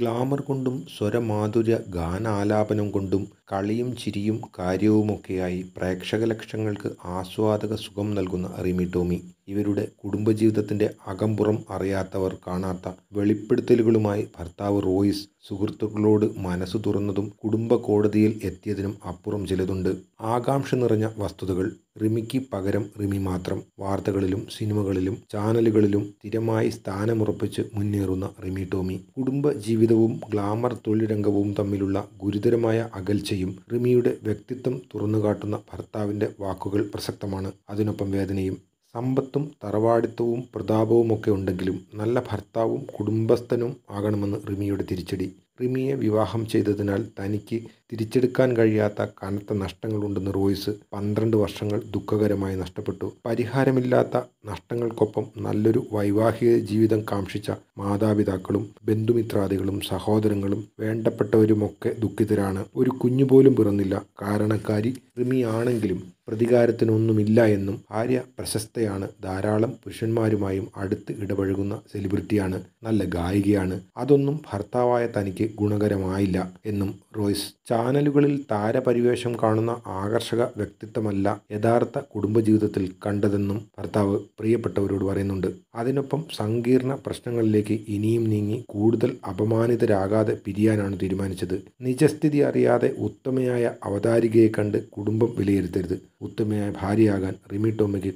glamour കൊണ്ടും സ്വരമാധുര്യ ഗാനാലാപനം കൊണ്ടും കളിയും ചിരിയും കാര്യവുമൊക്കെയായി പ്രേക്ഷക ലക്ഷങ്ങൾക്ക് ആസ്വാദക സുഖം നൽകുന്ന റിമി ടോമി ഇവരുടെ കുടുംബജീവിതത്തിൻ്റെ അകംപുറം അറിയാത്തവർ കാണാത്ത വെളിപ്പെടുത്തലുകളുമായി ഭർത്താവ് റോയിസ് സുഹൃത്തുക്കളോട് മനസ്സ് തുറന്നതും കുടുംബ കോടതിയിൽ എത്തിയതിനും അപ്പുറം ചിലതുണ്ട് ആകാംക്ഷ നിറഞ്ഞ വസ്തുതകൾ റിമിക്ക് പകരം റിമി മാത്രം വാർത്തകളിലും സിനിമകളിലും ചാനലുകളിലും സ്ഥിരമായി സ്ഥാനമുറപ്പിച്ച് മുന്നേറുന്ന റിമി ടോമി കുടുംബ ജീവിതവും ഗ്ലാമർ തൊഴിൽ രംഗവും തമ്മിലുള്ള ഗുരുതരമായ അകൽച്ചയും വേദനയും റിമിയുടെ വ്യക്തിത്വം തുറന്നുകാട്ടുന്ന ഭർത്താവിൻ്റെ വാക്കുകൾ പ്രസക്തമാണ് അതിനൊപ്പം വേദനയും സമ്പത്തും തറവാടിത്തവും പ്രതാപവുമൊക്കെ ഉണ്ടെങ്കിലും നല്ല ഭർത്താവും കുടുംബസ്ഥനും ആകണമെന്ന് റിമിയുടെ തിരിച്ചടി റിമിയെ വിവാഹം ചെയ്തതിനാൽ തനിക്ക് തിരിച്ചെടുക്കാൻ കഴിയാത്ത കനത്ത നഷ്ടങ്ങളുണ്ടെന്ന് റോയ്സ് പന്ത്രണ്ട് വർഷങ്ങൾ ദുഃഖകരമായി നഷ്ടപ്പെട്ടു പരിഹാരമില്ലാത്ത നഷ്ടങ്ങൾക്കൊപ്പം നല്ലൊരു വൈവാഹിക ജീവിതം കാക്ഷിച്ച മാതാപിതാക്കളും ബന്ധുമിത്രാദികളും സഹോദരങ്ങളും വേണ്ടപ്പെട്ടവരുമൊക്കെ ദുഃഖിതരാണ് ഒരു കുഞ്ഞു പോലും പിറന്നില്ല കാരണക്കാരി കൃമിയാണെങ്കിലും പ്രതികാരത്തിനൊന്നുമില്ല എന്നും ഭാര്യ പ്രശസ്തയാണ് ധാരാളം പുരുഷന്മാരുമായും അടുത്ത് ഇടപഴകുന്ന സെലിബ്രിറ്റിയാണ് നല്ല ഗായികയാണ് അതൊന്നും ഭർത്താവായ തനിക്ക് ഗുണകരമായില്ല എന്നും റോയ്സ് ചാനലുകളിൽ താരപരിവേഷം കാണുന്ന ആകർഷക വ്യക്തിത്വമല്ല യഥാർത്ഥ കുടുംബജീവിതത്തിൽ കണ്ടതെന്നും ഭർത്താവ് പ്രിയപ്പെട്ടവരോട് പറയുന്നുണ്ട് അതിനൊപ്പം സങ്കീർണ പ്രശ്നങ്ങളിലേക്ക് ഇനിയും നീങ്ങി കൂടുതൽ അപമാനിതരാകാതെ പിരിയാനാണ് തീരുമാനിച്ചത് നിജസ്ഥിതി അറിയാതെ ഉത്തമയായ അവതാരികയെ കണ്ട് കുടുംബം വിലയിരുത്തരുത് ഉത്തമയായ ഭാര്യയാകാൻ റിമി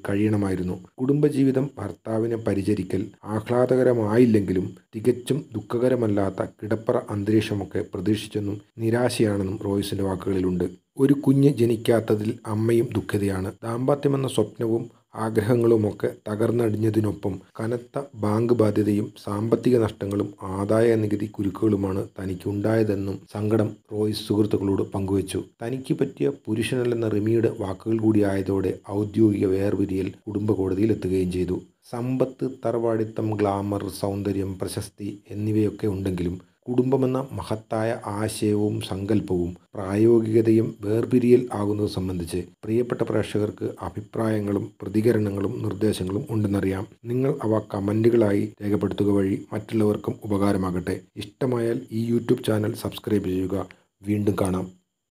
കഴിയണമായിരുന്നു കുടുംബജീവിതം ഭർത്താവിനെ പരിചരിക്കൽ ആഹ്ലാദകരമായില്ലെങ്കിലും തികച്ചും ദുഃഖകരമല്ലാത്ത കിടപ്പറ അന്തരീക്ഷമൊക്കെ പ്രതീക്ഷിച്ചെന്നും നിരാശയാണെന്നും റോയ്സിൻ്റെ വാക്കുകളിലുണ്ട് ഒരു കുഞ്ഞ് ജനിക്കാത്തതിൽ അമ്മയും ദുഃഖിതയാണ് ദാമ്പത്യമെന്ന സ്വപ്നവും ആഗ്രഹങ്ങളുമൊക്കെ തകർന്നടിഞ്ഞതിനൊപ്പം കനത്ത ബാങ്ക് ബാധ്യതയും സാമ്പത്തിക നഷ്ടങ്ങളും ആദായ നികുതി കുരുക്കുകളുമാണ് തനിക്കുണ്ടായതെന്നും സങ്കടം റോയ്സ് സുഹൃത്തുക്കളോട് പങ്കുവച്ചു തനിക്ക് പറ്റിയ പുരുഷനല്ലെന്ന റിമിയുടെ വാക്കുകൾ കൂടിയായതോടെ ഔദ്യോഗിക വേർപിരിയൽ കുടുംബ കോടതിയിൽ എത്തുകയും ചെയ്തു സമ്പത്ത് തറവാടിത്തം ഗ്ലാമർ സൗന്ദര്യം പ്രശസ്തി എന്നിവയൊക്കെ ഉണ്ടെങ്കിലും കുടുംബമെന്ന മഹത്തായ ആശയവും സങ്കല്പവും പ്രായോഗികതയും വേർപിരിയൽ ആകുന്നത് സംബന്ധിച്ച് പ്രിയപ്പെട്ട പ്രേക്ഷകർക്ക് അഭിപ്രായങ്ങളും പ്രതികരണങ്ങളും നിർദ്ദേശങ്ങളും ഉണ്ടെന്നറിയാം നിങ്ങൾ അവ കമൻറ്റുകളായി രേഖപ്പെടുത്തുക വഴി മറ്റുള്ളവർക്കും ഉപകാരമാകട്ടെ ഇഷ്ടമായാൽ ഈ യൂട്യൂബ് ചാനൽ സബ്സ്ക്രൈബ് ചെയ്യുക വീണ്ടും കാണാം